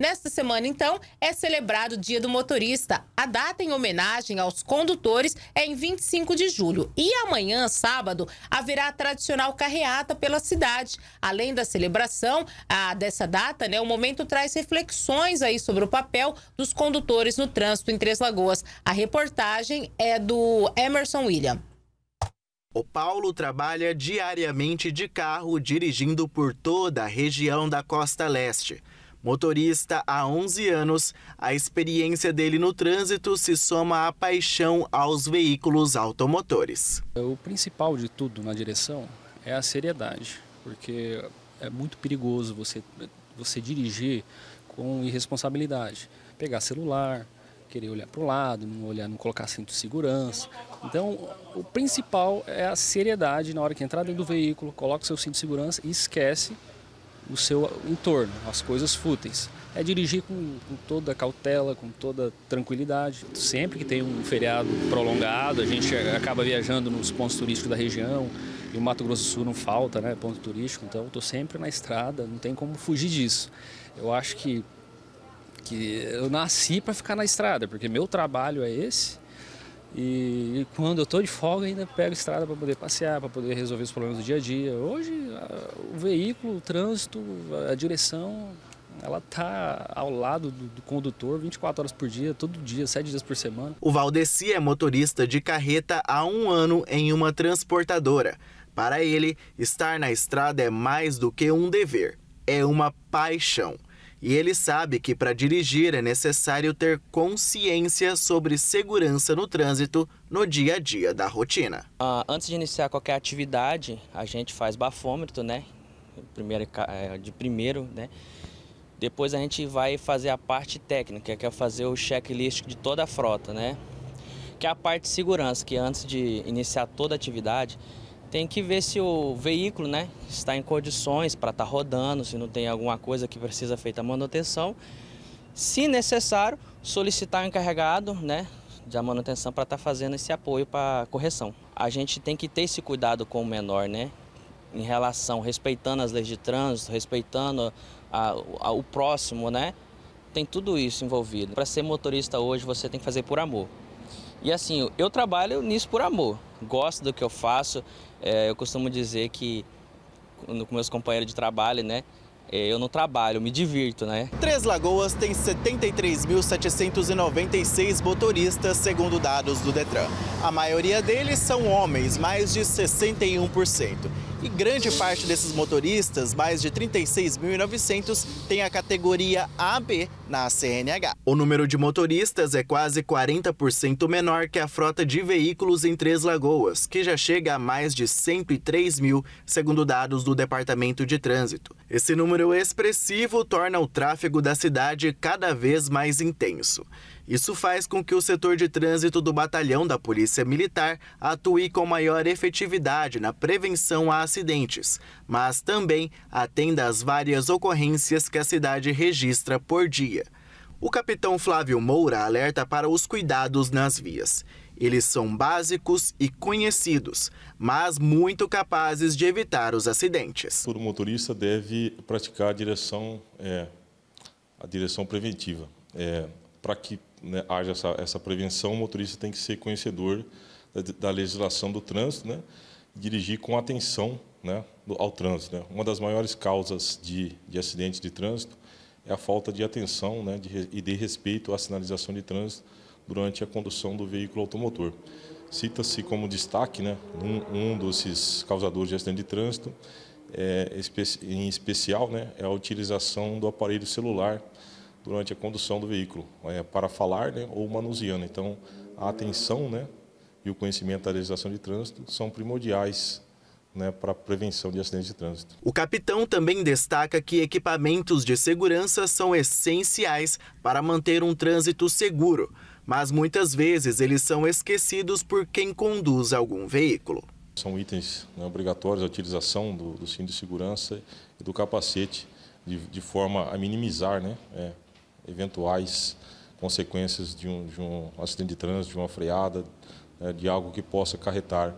Nesta semana, então, é celebrado o Dia do Motorista. A data em homenagem aos condutores é em 25 de julho. E amanhã, sábado, haverá a tradicional carreata pela cidade. Além da celebração a, dessa data, né, o momento traz reflexões aí sobre o papel dos condutores no trânsito em Três Lagoas. A reportagem é do Emerson William. O Paulo trabalha diariamente de carro dirigindo por toda a região da costa leste. Motorista há 11 anos, a experiência dele no trânsito se soma à paixão aos veículos automotores. O principal de tudo na direção é a seriedade, porque é muito perigoso você, você dirigir com irresponsabilidade. Pegar celular, querer olhar para o lado, não olhar, não colocar cinto de segurança. Então, o principal é a seriedade na hora que entrar dentro do veículo, coloca seu cinto de segurança e esquece o seu entorno, as coisas fúteis. É dirigir com, com toda cautela, com toda tranquilidade. Sempre que tem um feriado prolongado, a gente acaba viajando nos pontos turísticos da região. E o Mato Grosso do Sul não falta, né? Ponto turístico. Então, estou sempre na estrada, não tem como fugir disso. Eu acho que, que eu nasci para ficar na estrada, porque meu trabalho é esse e, e, quando eu estou de folga, ainda pego estrada para poder passear, para poder resolver os problemas do dia a dia. Hoje, a, o veículo, o trânsito, a, a direção, ela está ao lado do, do, condutor 24 horas por dia, todo dia, 7 dias por semana. O Valdeci é motorista de carreta há um ano em uma transportadora. Para ele, estar na estrada é mais do que um dever, é uma paixão. E ele sabe que para dirigir é necessário ter consciência sobre segurança no trânsito no dia a dia da rotina. Ah, antes de iniciar qualquer atividade, a gente faz bafômetro, né? Primeiro, é, de primeiro, né? Depois a gente vai fazer a parte técnica, que é fazer o checklist de toda a frota, né? Que é a parte de segurança, que antes de iniciar toda a atividade, tem que ver se o veículo né, está em condições para estar tá rodando, se não tem alguma coisa que precisa feita a manutenção. Se necessário, solicitar o encarregado né, da manutenção para estar tá fazendo esse apoio para correção. A gente tem que ter esse cuidado com o menor, né? Em relação, respeitando as leis de trânsito, respeitando a, a, o próximo, né? Tem tudo isso envolvido. Para ser motorista hoje, você tem que fazer por amor. E assim, eu trabalho nisso por amor. Gosto do que eu faço, é, eu costumo dizer que com meus companheiros de trabalho, né? É, eu não trabalho, me divirto, né? Três Lagoas tem 73.796 motoristas, segundo dados do Detran. A maioria deles são homens, mais de 61%. E grande parte desses motoristas, mais de 36.900, tem a categoria AB na CNH. O número de motoristas é quase 40% menor que a frota de veículos em Três Lagoas, que já chega a mais de 103 mil, segundo dados do Departamento de Trânsito. Esse número expressivo torna o tráfego da cidade cada vez mais intenso. Isso faz com que o setor de trânsito do batalhão da Polícia Militar atue com maior efetividade na prevenção a acidentes, mas também atenda às várias ocorrências que a cidade registra por dia. O capitão Flávio Moura alerta para os cuidados nas vias. Eles são básicos e conhecidos, mas muito capazes de evitar os acidentes. O motorista deve praticar a direção, é, a direção preventiva. É para que né, haja essa, essa, prevenção, o motorista tem que ser conhecedor da, da legislação do trânsito né, e dirigir com atenção né, ao trânsito. Né. Uma das maiores causas de, de acidentes de trânsito é a falta de atenção né, de, e de respeito à sinalização de trânsito durante a condução do veículo automotor. Cita-se como destaque né, um, um desses causadores de acidente de trânsito, é, em especial, né, é a utilização do aparelho celular durante a condução do veículo, é, para falar né, ou manuseando. Então, a atenção né, e o conhecimento da legislação de trânsito são primordiais né, para a prevenção de acidentes de trânsito. O capitão também destaca que equipamentos de segurança são essenciais para manter um trânsito seguro, mas muitas vezes eles são esquecidos por quem conduz algum veículo. São itens né, obrigatórios a utilização do, do cinto de segurança e do capacete, de, de forma a minimizar né, é, eventuais consequências de um, de um acidente de trânsito, de uma freada, né, de algo que possa acarretar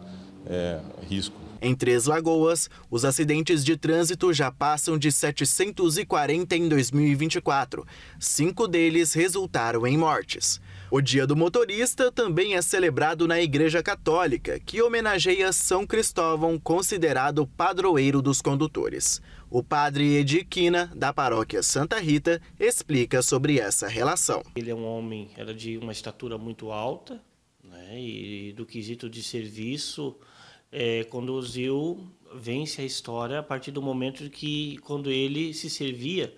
é, risco. Em Três Lagoas, os acidentes de trânsito já passam de 740 em 2024. Cinco deles resultaram em mortes. O Dia do Motorista também é celebrado na Igreja Católica, que homenageia São Cristóvão, considerado padroeiro dos condutores. O padre Ediquina, da paróquia Santa Rita, explica sobre essa relação. Ele é um homem, era de uma estatura muito alta, né, e do quesito de serviço, é, conduziu, vence a história a partir do momento que, quando ele se servia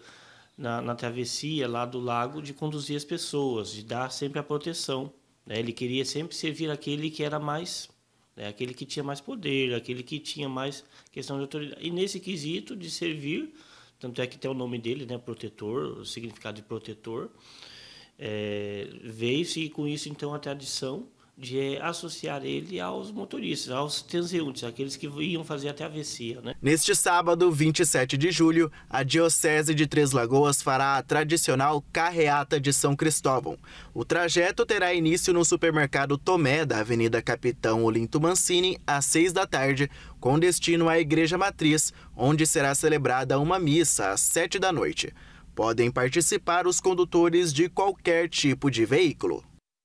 na, na travessia lá do lago de conduzir as pessoas, de dar sempre a proteção. Né? Ele queria sempre servir aquele que era mais, né? aquele que tinha mais poder, aquele que tinha mais questão de autoridade. E nesse quesito de servir, tanto é que tem o nome dele, né? protetor, o significado de protetor, é, veio-se com isso então a tradição de eh, associar ele aos motoristas, aos transeuntes, aqueles que iam fazer até a travessia. Né? Neste sábado, 27 de julho, a Diocese de Três Lagoas fará a tradicional Carreata de São Cristóvão. O trajeto terá início no supermercado Tomé, da Avenida Capitão Olinto Mancini, às 6 da tarde, com destino à Igreja Matriz, onde será celebrada uma missa às 7 da noite. Podem participar os condutores de qualquer tipo de veículo.